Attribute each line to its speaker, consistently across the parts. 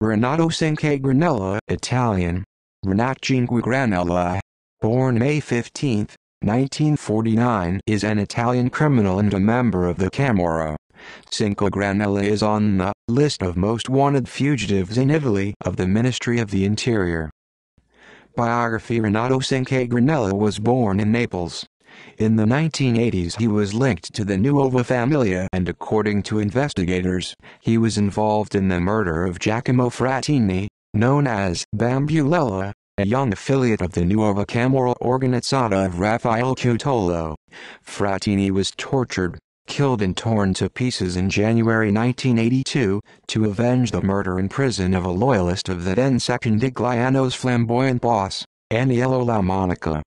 Speaker 1: Renato Cinque Granella, Italian. Renat Cinque Granella, born May 15, 1949, is an Italian criminal and a member of the Camorra. Cinque Granella is on the list of most wanted fugitives in Italy of the Ministry of the Interior. Biography Renato Cinque Granella was born in Naples, in the 1980s he was linked to the Nuova Familia and according to investigators, he was involved in the murder of Giacomo Frattini, known as Bambulella, a young affiliate of the Nuova Camorra Organizzata of Raffaele Cutolo. Frattini was tortured, killed and torn to pieces in January 1982, to avenge the murder in prison of a loyalist of the then Second flamboyant boss, Aniello La Monica.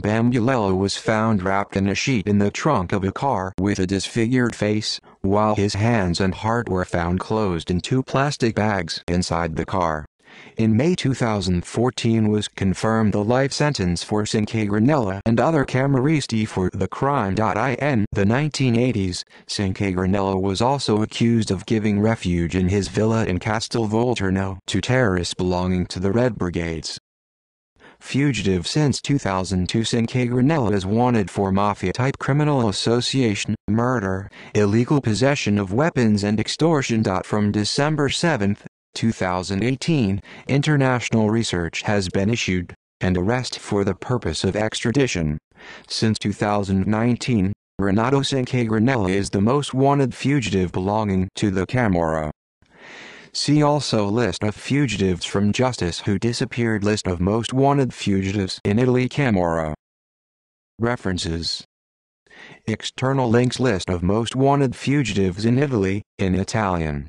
Speaker 1: Bambulello was found wrapped in a sheet in the trunk of a car with a disfigured face, while his hands and heart were found closed in two plastic bags inside the car. In May 2014 was confirmed the life sentence for Cinque Granella and other Cameristi for the crime. In the 1980s, Cinque Granella was also accused of giving refuge in his villa in Castel Volturno to terrorists belonging to the Red Brigades. Fugitive since 2002 Sinque Granella is wanted for mafia-type criminal association, murder, illegal possession of weapons and extortion. From December 7, 2018, international research has been issued, and arrest for the purpose of extradition. Since 2019, Renato Sinque Granella is the most wanted fugitive belonging to the Camorra. See also List of fugitives from justice who disappeared List of most wanted fugitives in Italy Camorra. References External links List of most wanted fugitives in Italy, in Italian